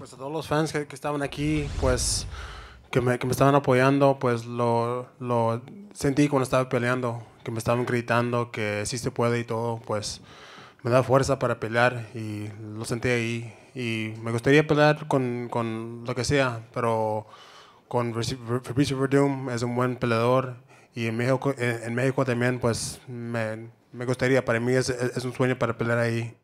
pues a todos los fans que, estaban aquí, pues que me, que me, estaban apoyando, pues lo, lo sentí cuando estaba peleando, que me estaban gritando que sí se puede y todo, pues me da fuerza para pelear y lo sentí ahí. Y me gustaría pelear con, con lo que sea, pero con Fabricio Verdum es un buen peleador y en México, en México también, pues me, me gustaría, para mí es, es un sueño para pelear ahí.